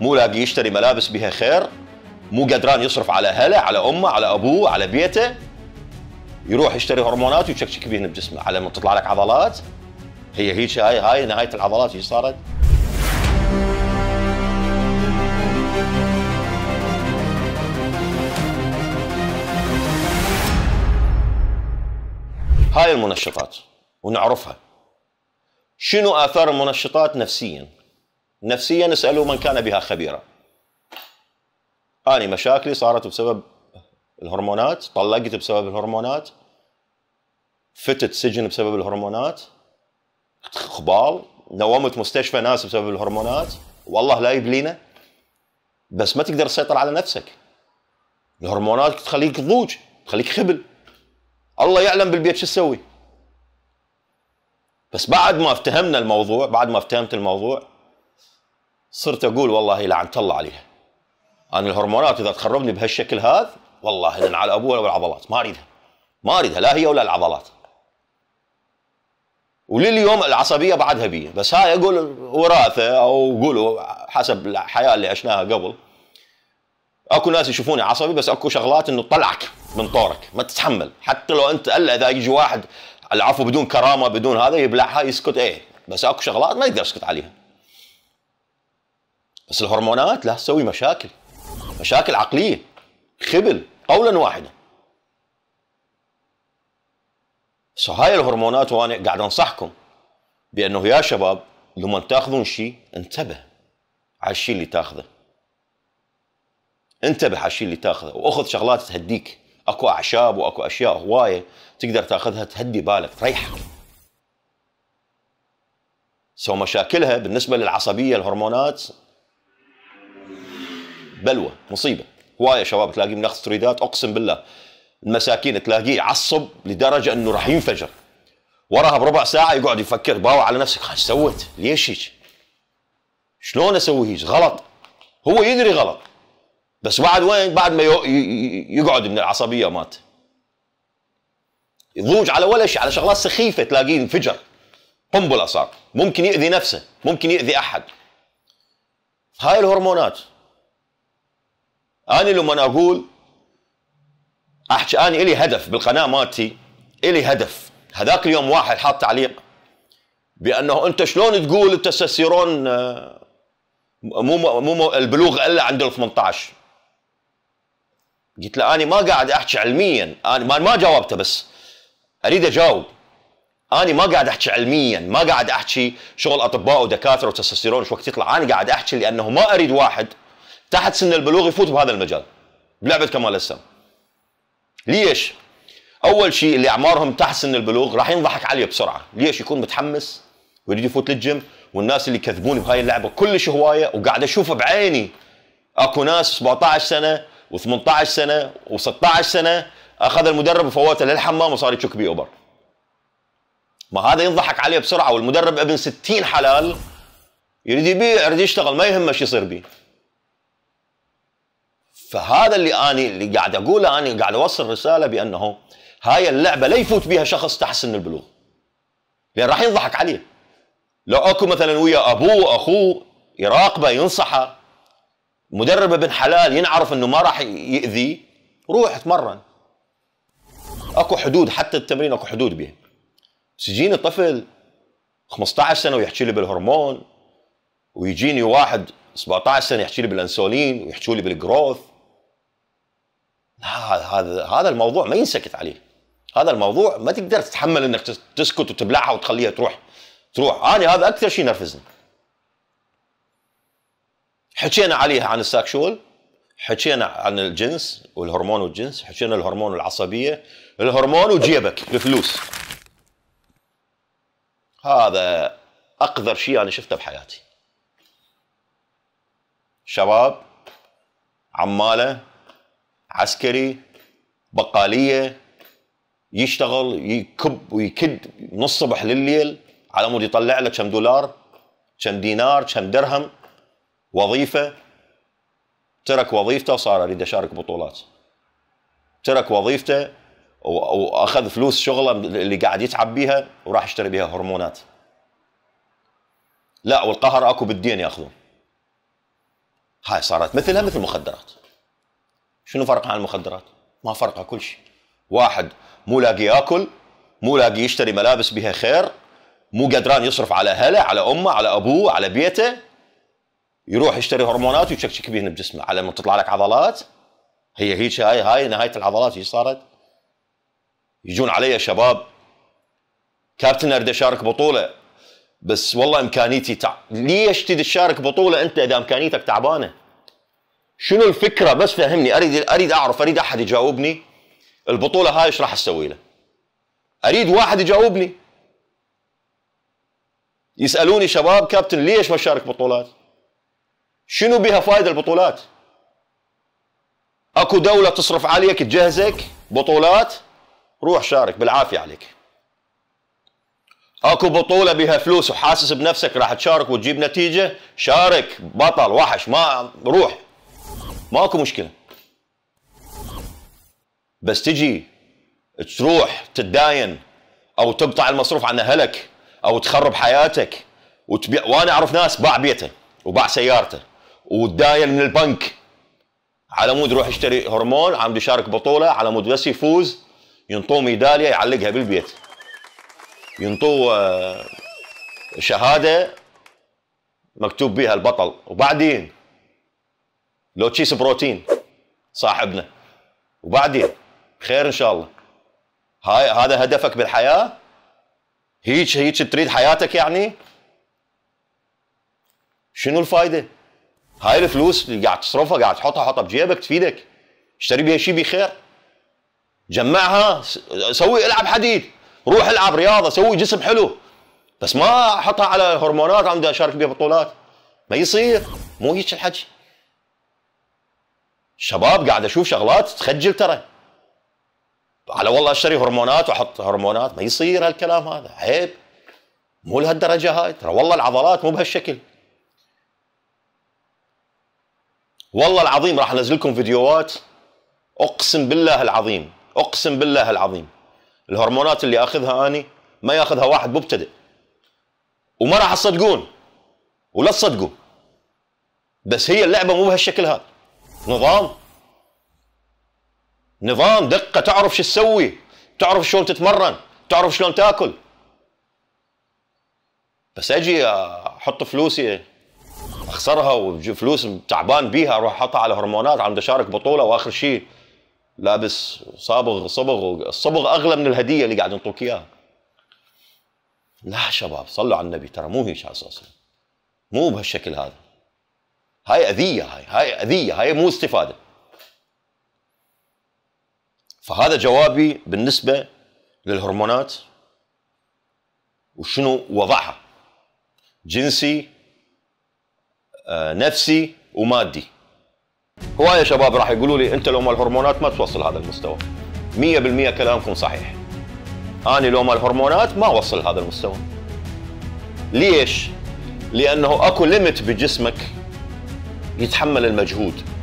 مو لاقي يشتري ملابس بها خير مو قدران يصرف على اهله على امه على ابوه على بيته يروح يشتري هرمونات ويشكشك بهن بجسمه على ما تطلع لك عضلات هي هيك هاي هاي نهايه العضلات هي صارت هاي المنشطات ونعرفها شنو اثار المنشطات نفسيا نفسيا اسألوا من كان بها خبيرا اني مشاكلي صارت بسبب الهرمونات طلقت بسبب الهرمونات فتت سجن بسبب الهرمونات خبال نومت مستشفى ناس بسبب الهرمونات والله لا يبلينا بس ما تقدر تسيطر على نفسك الهرمونات تخليك ضوج تخليك خبل الله يعلم بالبيت شو تسوي بس بعد ما افتهمنا الموضوع بعد ما افتهمت الموضوع صرت اقول والله لعنه الله عليها انا الهرمونات اذا تخربني بهالشكل هذا والله لن على ابوها ولا العضلات ما اريدها ما اريدها لا هي ولا العضلات ولليوم العصبيه بعدها بي بس هاي اقول وراثه او قولوا حسب الحياه اللي عشناها قبل اكو ناس يشوفوني عصبي بس اكو شغلات انه تطلعك من طورك ما تتحمل حتى لو انت الا اذا يجي واحد العفو بدون كرامه بدون هذا يبلعها يسكت ايه بس اكو شغلات ما يقدر يسكت عليها بس الهرمونات لا تسوي مشاكل مشاكل عقليه خبل قولا واحدا سو هاي الهرمونات وانا قاعد انصحكم بانه يا شباب لما تاخذون شيء انتبه على الشيء اللي تاخذه انتبه على الشيء اللي تاخذه واخذ شغلات تهديك اكو اعشاب واكو اشياء هوايه تقدر تاخذها تهدي بالك تريحك سو مشاكلها بالنسبه للعصبيه الهرمونات بلوه مصيبه هوايه شباب تلاقيه منغص تريدات اقسم بالله المساكين تلاقيه عصب لدرجه انه راح ينفجر وراها بربع ساعه يقعد يفكر باوع على نفسك ايش سويت؟ ليش هيك؟ شلون اسوي هيك؟ غلط هو يدري غلط بس بعد وين؟ بعد ما يقعد من العصبيه مات يضوج على ولا شيء على شغلات سخيفه تلاقيه انفجر قنبله صار ممكن ياذي نفسه ممكن ياذي احد هاي الهرمونات انا لما اقول احكي انا الي هدف بالقناه مالتي الي هدف هذاك اليوم واحد حاط تعليق بانه انت شلون تقول التستوستيرون آه، مو مو البلوغ الا عند ال 18 قلت له انا ما قاعد احكي علميا انا ما ما جاوبته بس اريد اجاوب انا ما قاعد احكي علميا ما قاعد احكي شغل اطباء ودكاتره وتستوستيرون شو وقت يطلع انا قاعد احكي لانه ما اريد واحد تحت سن البلوغ يفوت بهذا المجال بلعبه كمال السم ليش اول شيء اللي اعمارهم تحت سن البلوغ راح ينضحك عليه بسرعه ليش يكون متحمس ويريد يفوت للجيم والناس اللي كذبوني بهاي اللعبه كلش هوايه وقاعد اشوف بعيني اكو ناس 17 سنه و18 سنه و16 سنه اخذ المدرب وفوته للحمام وصار يشك بي اوبر ما هذا ينضحك عليه بسرعه والمدرب ابن 60 حلال يريد يبيع يريد يشتغل ما يهمه شو يصير بيه فهذا اللي أنا اللي قاعد أقوله أنا قاعد أوصل رسالة بأنه هاي اللعبة لا يفوت بها شخص تحت سن البلوغ لأن يعني راح ينضحك عليه لو أكو مثلا ويا أبوه أخوه يراقبه ينصحه مدرب ابن حلال ينعرف أنه ما راح يأذيه روح اتمرن اكو حدود حتى التمرين اكو حدود بها بس يجيني طفل 15 سنه ويحكي لي بالهرمون ويجيني واحد 17 سنه يحكي لي بالانسولين ويحكي لي بالجروث هذا هذا هذا الموضوع ما ينسكت عليه هذا الموضوع ما تقدر تتحمل انك تسكت وتبلعها وتخليها تروح تروح انا هذا اكثر شيء نرفزني حكينا عليها عن السكشوال حكينا عن الجنس والهرمون والجنس حكينا الهرمون والعصبيه الهرمون وجيبك الفلوس هذا اقذر شيء انا شفته بحياتي شباب عماله عسكري بقاليه يشتغل يكب ويكد من الصبح لليل على مود يطلع له كم دولار كم دينار كم درهم وظيفه ترك وظيفته وصار اريد اشارك بطولات ترك وظيفته واخذ فلوس شغله اللي قاعد يتعب بيها وراح يشتري بيها هرمونات لا والقهر اكو بالدين ياخذون هاي صارت مثلها مثل المخدرات شنو فرقها عن المخدرات؟ ما فرقها كل شيء واحد مو لاقي ياكل مو لاقي يشتري ملابس بها خير مو قدران يصرف على اهله على امه على ابوه على بيته يروح يشتري هرمونات ويشكشك بهن بجسمه على ما تطلع لك عضلات هي هيك هاي هاي نهايه العضلات هي صارت يجون علي شباب كابتن اريد اشارك بطوله بس والله امكانيتي تع... ليش تريد تشارك بطوله انت اذا امكانيتك تعبانه شنو الفكره بس فهمني اريد اريد اعرف اريد احد يجاوبني البطوله هاي ايش راح اسوي له اريد واحد يجاوبني يسالوني شباب كابتن ليش ما شارك بطولات شنو بها فائده البطولات اكو دوله تصرف عليك تجهزك بطولات روح شارك بالعافيه عليك اكو بطوله بها فلوس وحاسس بنفسك راح تشارك وتجيب نتيجه شارك بطل وحش ما روح ماكو مشكله بس تجي تروح تتداين او تقطع المصروف عن اهلك او تخرب حياتك وتبيع وانا اعرف ناس باع بيته وباع سيارته وتداين من البنك على مود يروح يشتري هرمون عم يشارك بطوله على مود بس يفوز ينطوه ميداليه يعلقها بالبيت ينطوه آه، شهاده مكتوب بها البطل وبعدين لو تشيس بروتين صاحبنا وبعدين خير ان شاء الله هاي هذا هدفك بالحياه هيك هيك تريد حياتك يعني شنو الفايده هاي الفلوس اللي قاعد تصرفها قاعد تحطها حطها بجيبك تفيدك اشتري بها شيء بخير جمعها سوي العب حديد روح العب رياضه سوي جسم حلو بس ما احطها على هرمونات عم اشارك بها بطولات ما يصير مو هيك الحكي شباب قاعد اشوف شغلات تخجل ترى على والله اشتري هرمونات واحط هرمونات ما يصير هالكلام هذا عيب مو لهالدرجه هاي ترى والله العضلات مو بهالشكل والله العظيم راح انزل لكم فيديوهات اقسم بالله العظيم اقسم بالله العظيم الهرمونات اللي اخذها اني ما ياخذها واحد مبتدئ وما راح تصدقون ولا تصدقوا بس هي اللعبه مو بهالشكل هذا نظام نظام دقه تعرف شو تسوي تعرف شلون تتمرن تعرف شلون تاكل بس اجي احط فلوسي اخسرها وفلوس تعبان بيها اروح احطها على هرمونات عم اشارك بطوله واخر شيء لابس صابغ صبغ الصبغ اغلى من الهديه اللي قاعد ينطوك اياها لا شباب صلوا على النبي ترى مو هيك اساسا مو بهالشكل هذا هاي اذيه هاي هاي اذيه هاي مو استفاده فهذا جوابي بالنسبه للهرمونات وشنو وضعها جنسي آه، نفسي ومادي هواية شباب راح يقولوا لي انت لو ما الهرمونات ما توصل هذا المستوى 100% كلامكم صحيح اني لو ما الهرمونات ما اوصل هذا المستوى ليش لانه اكو ليمت بجسمك يتحمل المجهود